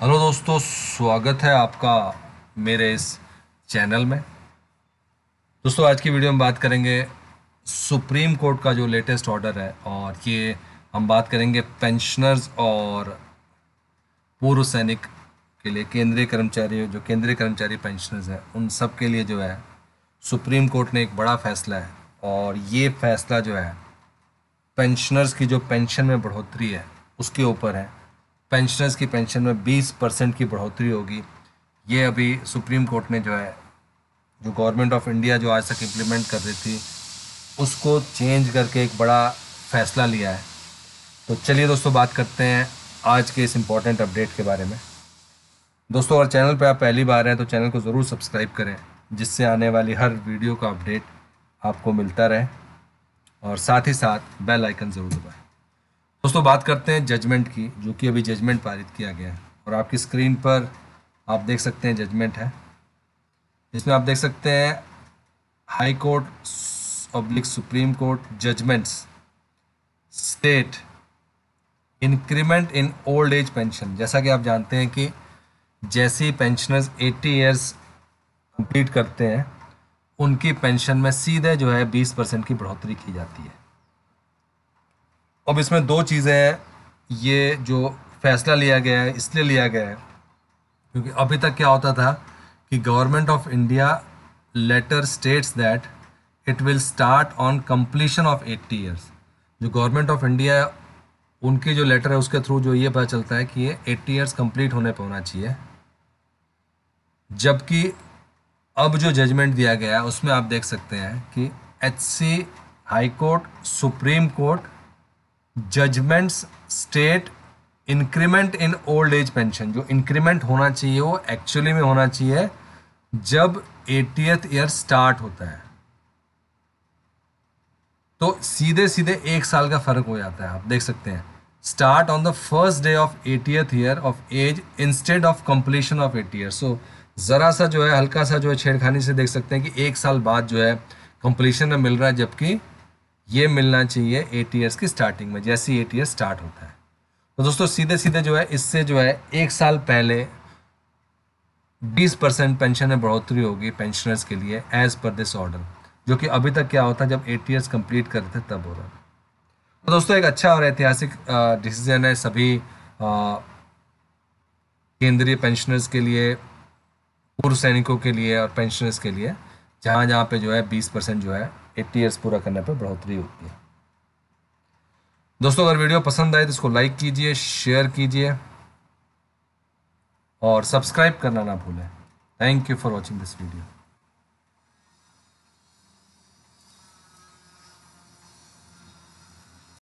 hello दोस्तों स्वागत है आपका मेरे इस चैनल में दोस्तों आज की वीडियो में बात करेंगे सुप्रीम कोर्ट का जो लेटेस्ट ऑर्डर है और ये हम बात करेंगे पेंशनर्स और पूर्व सैनिक के लिए केंद्रीय कर्मचारी जो केंद्रीय कर्मचारी पेंशनर्स हैं उन सब के लिए जो है सुप्रीम कोर्ट ने एक बड़ा फैसला है और ये फैसला जो है पेंशनर्स की जो पेंशन में बढ़ोतरी है उसके ऊपर है पेंशनर्स की पेंशन में 20 परसेंट की बढ़ोतरी होगी ये अभी सुप्रीम कोर्ट ने जो है जो गवर्नमेंट ऑफ इंडिया जो आज तक इम्प्लीमेंट कर रही थी उसको चेंज करके एक बड़ा फैसला लिया है तो चलिए दोस्तों बात करते हैं आज के इस इम्पॉर्टेंट अपडेट के बारे में दोस्तों अगर चैनल पर आप पहली बार हैं तो चैनल को ज़रूर सब्सक्राइब करें जिससे आने वाली हर वीडियो का अपडेट आपको मिलता रहे और साथ ही साथ बेल आइकन ज़रूर दबाएं दोस्तों बात करते हैं जजमेंट की जो कि अभी जजमेंट पारित किया गया है और आपकी स्क्रीन पर आप देख सकते हैं जजमेंट है इसमें आप देख सकते हैं high court public supreme court judgments state increment in old age pension जैसा कि आप जानते हैं कि जैसे ही पेंशनर्स 80 इयर्स कंप्लीट करते हैं उनकी पेंशन में सीधे जो है 20 परसेंट की बढ़ोतरी की जाती है अब इसमें दो चीज़ें हैं ये जो फैसला लिया गया है इसलिए लिया गया है क्योंकि अभी तक क्या होता था कि government of India letter states that it will start on completion of eighty years जो गवर्नमेंट ऑफ इंडिया उनकी जो लेटर है उसके थ्रू जो ये पता चलता है कि ये एट्टी ईयर्स कंप्लीट होने पर होना चाहिए जबकि अब जो जजमेंट दिया गया है उसमें आप देख सकते हैं कि H C high court supreme court judgments state increment in old age pension जो इंक्रीमेंट होना चाहिए वो एक्चुअली में होना चाहिए जब एटीएथ ईयर स्टार्ट होता है तो सीधे सीधे एक साल का फर्क हो जाता है आप देख सकते हैं start on the first day of eightieth year of age instead of completion of eight year so ज़रा सा जो है हल्का सा जो है छेड़खानी से देख सकते हैं कि एक साल बाद जो है कंप्लीशन में मिल रहा है जबकि ये मिलना चाहिए ए की स्टार्टिंग में जैसे ही ए स्टार्ट होता है तो दोस्तों सीधे सीधे जो है इससे जो है एक साल पहले 20 परसेंट पेंशन में बढ़ोतरी होगी पेंशनर्स के लिए एज पर दिस ऑर्डर जो कि अभी तक क्या होता जब ए टी कम्प्लीट करते थे तब हो रहा था तो दोस्तों एक अच्छा और ऐतिहासिक डिसीजन है सभी केंद्रीय पेंशनर्स के लिए पूर्व सैनिकों के लिए और पेंशनर्स के लिए जहाँ जहाँ पे जो है बीस परसेंट जो है एट्टी ईयर्स पूरा करने पर बढ़ोतरी होती है दोस्तों अगर वीडियो पसंद आए तो इसको लाइक कीजिए शेयर कीजिए और सब्सक्राइब करना ना भूलें thank you for watching this video